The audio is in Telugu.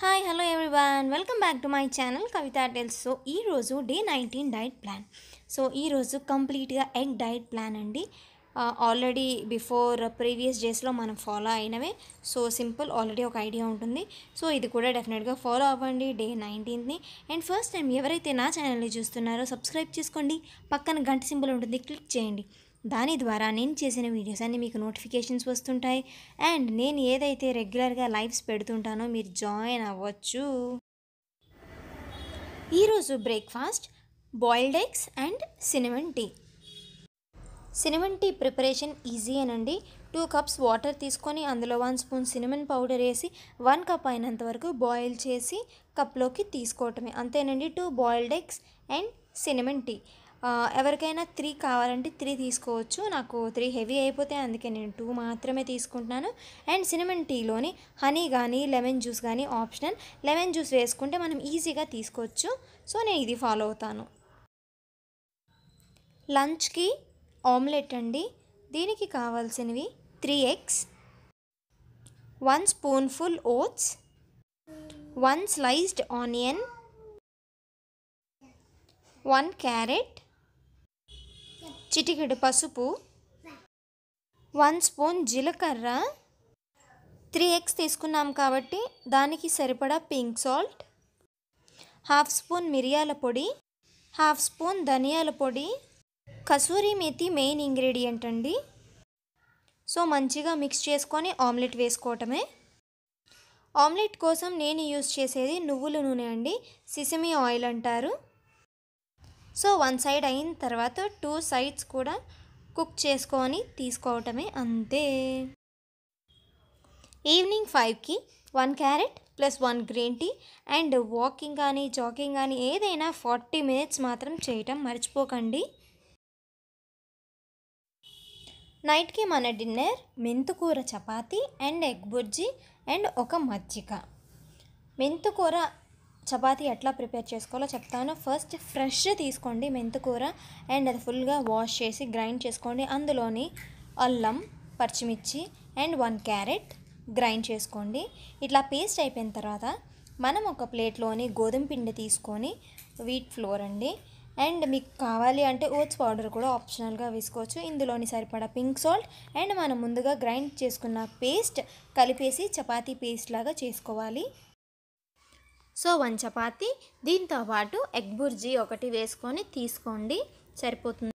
hi hello everyone welcome back to my channel Kavitha tells so ఈరోజు day nineteen diet plan so ఈరోజు కంప్లీట్గా ఎగ్ డైట్ ప్లాన్ అండి ఆల్రెడీ బిఫోర్ ప్రీవియస్ డేస్లో మనం ఫాలో అయినవే సో సింపుల్ ఆల్రెడీ ఒక ఐడియా ఉంటుంది సో ఇది కూడా డెఫినెట్గా ఫాలో అవ్వండి డే నైన్టీన్త్ని అండ్ ఫస్ట్ టైం ఎవరైతే నా ఛానల్ని చూస్తున్నారో సబ్స్క్రైబ్ చేసుకోండి పక్కన గంట సింపుల్ ఉంటుంది క్లిక్ చేయండి దాని ద్వారా నేను చేసిన వీడియోస్ అన్నీ మీకు నోటిఫికేషన్స్ వస్తుంటాయి అండ్ నేను ఏదైతే రెగ్యులర్గా లైవ్స్ పెడుతుంటానో మీరు జాయిన్ అవ్వచ్చు ఈరోజు breakfast boiled eggs and cinnamon tea cinnamon tea preparation easy అనండి టూ కప్స్ వాటర్ తీసుకొని అందులో వన్ స్పూన్ సినిమన్ పౌడర్ వేసి వన్ కప్ అయినంత వరకు బాయిల్ చేసి కప్లోకి తీసుకోవటమే అంతేనండి two boiled eggs and cinnamon tea ఎవరికైనా త్రీ కావాలంటే త్రీ తీసుకోవచ్చు నాకు త్రీ హెవీ అయిపోతే అందుకే నేను టూ మాత్రమే తీసుకుంటున్నాను అండ్ సినిమన్ టీలోని హనీ కానీ లెమన్ జ్యూస్ కానీ ఆప్షనల్ లెమన్ జ్యూస్ వేసుకుంటే మనం ఈజీగా తీసుకోవచ్చు సో నేను ఇది ఫాలో అవుతాను లంచ్కి ఆమ్లెట్ అండి దీనికి కావాల్సినవి three eggs one spoonful oats one sliced onion one carrot చిటికెడు పసుపు వన్ స్పూన్ జీలకర్ర త్రీ ఎగ్స్ తీసుకున్నాం కాబట్టి దానికి సరిపడా పింక్ సాల్ట్ హాఫ్ స్పూన్ మిరియాల పొడి హాఫ్ స్పూన్ ధనియాల పొడి కసూరి మేతి మెయిన్ ఇంగ్రీడియంట్ అండి సో మంచిగా మిక్స్ చేసుకొని ఆమ్లెట్ వేసుకోవటమే ఆమ్లెట్ కోసం నేను యూస్ చేసేది నువ్వుల నూనె అండి సిసమి ఆయిల్ అంటారు సో వన్ సైడ్ అయిన తర్వాత టూ సైడ్స్ కూడా కుక్ చేసుకొని తీసుకోవటమే అంతే ఈవినింగ్ ఫైవ్కి one carrot plus one green tea and walking కానీ జాకింగ్ కానీ ఏదైనా ఫార్టీ మినిట్స్ మాత్రం చేయటం మర్చిపోకండి నైట్కి మన డిన్నర్ మెంతుకూర చపాతీ అండ్ ఎగ్ బుర్జీ అండ్ ఒక మజ్జిగ మెంతుకూర చపాతి ఎట్లా ప్రిపేర్ చేసుకోవాలో చెప్తాను ఫస్ట్ ఫ్రెష్ తీసుకోండి మెంతుకూర అండ్ అది ఫుల్గా వాష్ చేసి గ్రైండ్ చేసుకోండి అందులోని అల్లం పచ్చిమిర్చి అండ్ వన్ క్యారెట్ గ్రైండ్ చేసుకోండి ఇట్లా పేస్ట్ అయిపోయిన తర్వాత మనం ఒక ప్లేట్లోని గోధుమ పిండి తీసుకొని వీట్ ఫ్లోర్ అండి అండ్ మీకు కావాలి అంటే ఓట్స్ పౌడర్ కూడా ఆప్షనల్గా వేసుకోవచ్చు ఇందులోని సరిపడా పింక్ సాల్ట్ అండ్ మనం ముందుగా గ్రైండ్ చేసుకున్న పేస్ట్ కలిపేసి చపాతీ పేస్ట్ లాగా చేసుకోవాలి సో వన్ చపాతి దీంతోపాటు ఎగ్ బుర్జీ ఒకటి వేసుకొని తీసుకోండి సరిపోతుంది